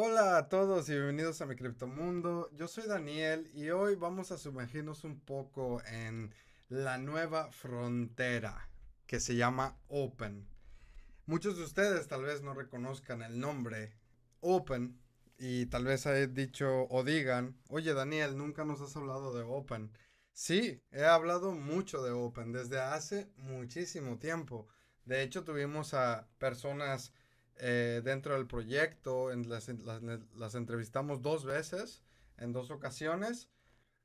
Hola a todos y bienvenidos a mi criptomundo. Yo soy Daniel y hoy vamos a sumergirnos un poco en la nueva frontera que se llama Open. Muchos de ustedes tal vez no reconozcan el nombre Open y tal vez hayan dicho o digan, oye Daniel, nunca nos has hablado de Open. Sí, he hablado mucho de Open desde hace muchísimo tiempo. De hecho, tuvimos a personas eh, dentro del proyecto, las, entrevistamos dos veces, en dos ocasiones,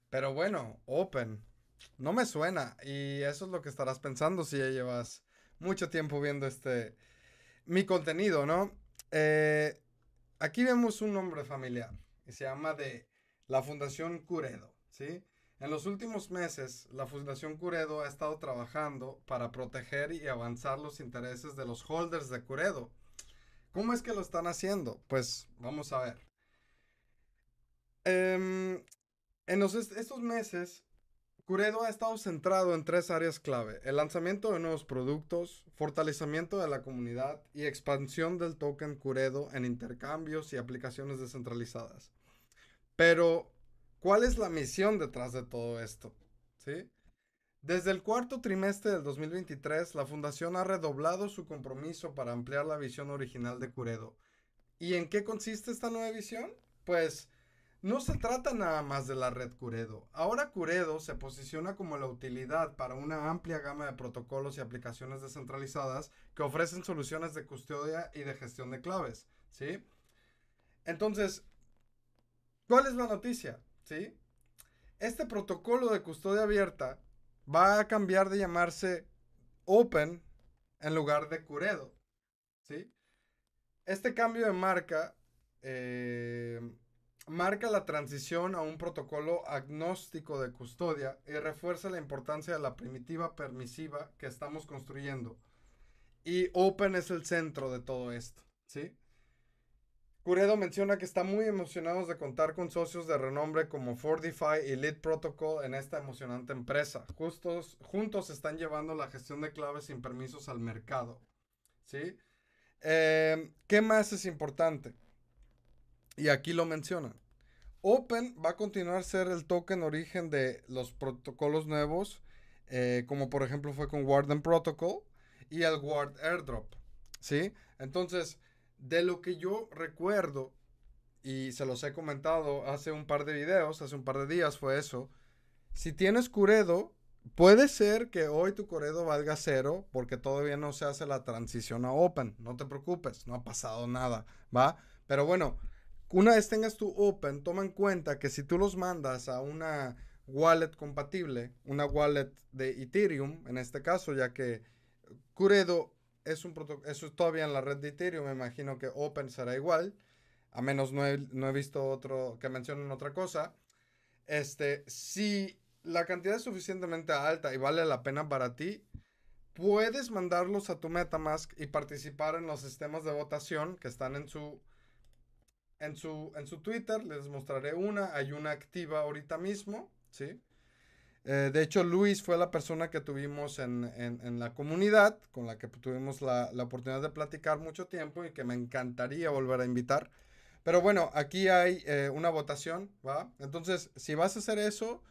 pero bueno, Open, no me suena y eso es lo que estarás pensando si ya llevas mucho tiempo viendo este, mi contenido, ¿no? Eh, aquí vemos un nombre familiar se llama de la Fundación Curedo, ¿sí? En los últimos meses, la Fundación Curedo ha estado trabajando para proteger y avanzar los intereses de los holders de Curedo, ¿Cómo es que lo están haciendo? Pues vamos a ver. Em, en estos meses, Curedo ha estado centrado en tres áreas clave, el lanzamiento de nuevos productos, fortalecimiento de la comunidad y expansión del token Curedo en intercambios y aplicaciones descentralizadas. Pero, ¿cuál es la misión detrás de todo esto? ¿Sí? Desde el cuarto trimestre del 2023, la Fundación ha redoblado su compromiso para ampliar la visión original de Curedo. ¿Y en qué consiste esta nueva visión? Pues no se trata nada más de la red Curedo. Ahora Curedo se posiciona como la utilidad para una amplia gama de protocolos y aplicaciones descentralizadas que ofrecen soluciones de custodia y de gestión de claves, ¿sí? Entonces, ¿cuál es la noticia? ¿Sí? Este protocolo de custodia abierta va a cambiar de llamarse Open en lugar de Curedo. ¿Sí? Este cambio de marca eh, marca la transición a un protocolo agnóstico de custodia y refuerza la importancia de la primitiva permisiva que estamos construyendo. Y Open es el centro de todo esto, ¿sí? Curedo menciona que está muy emocionado de contar con socios de renombre como Fortify y Lead Protocol en esta emocionante empresa. Justos, juntos están llevando la gestión de claves sin permisos al mercado. ¿Sí? Em, ¿Qué más es importante? Y aquí lo mencionan. Open va a continuar ser el token origen de los protocolos nuevos, eh, como por ejemplo fue con Warden Protocol y el Ward Airdrop. ¿Sí? Entonces, de lo que yo recuerdo, y se los he comentado hace un par de videos, hace un par de días fue eso, si tienes Curedo, puede ser que hoy tu Curedo valga cero porque todavía no se hace la transición a Open, no te preocupes, no ha pasado nada, ¿va? Pero bueno, una vez tengas tu Open, toma en cuenta que si tú los mandas a una wallet compatible, una wallet de Ethereum, en este caso, ya que Curedo es un eso es todavía en la red de Ethereum, me imagino que Open será igual, a menos no he, visto otro que mencionen otra cosa. Este, si la cantidad es suficientemente alta y vale la pena para ti, puedes mandarlos a tu MetaMask y participar en los sistemas de votación que están en su en su en su Twitter, les mostraré una, hay una activa ahorita mismo, ¿sí? Eh, de hecho, Luis fue la persona que tuvimos en, la comunidad, con la que tuvimos la, oportunidad de platicar mucho tiempo y que me encantaría volver a invitar. Pero bueno, aquí hay eh, una votación, ¿va? Entonces, si vas a hacer eso,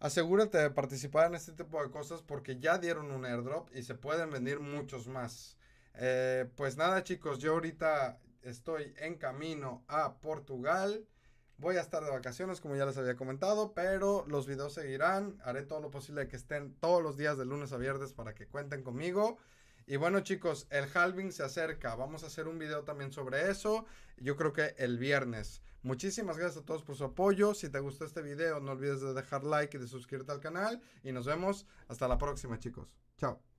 asegúrate de participar en este tipo de cosas porque ya dieron un airdrop y se pueden venir muchos más. Eh, pues nada, chicos, yo ahorita estoy en camino a Portugal. Voy a estar de vacaciones, como ya les había comentado, pero los videos seguirán. Haré todo lo posible de que estén todos los días de lunes a viernes para que cuenten conmigo. Y bueno chicos, el halving se acerca. Vamos a hacer un video también sobre eso. Yo creo que el viernes. Muchísimas gracias a todos por su apoyo. Si te gustó este video, no olvides de dejar like y de suscribirte al canal. Y nos vemos hasta la próxima chicos. Chao.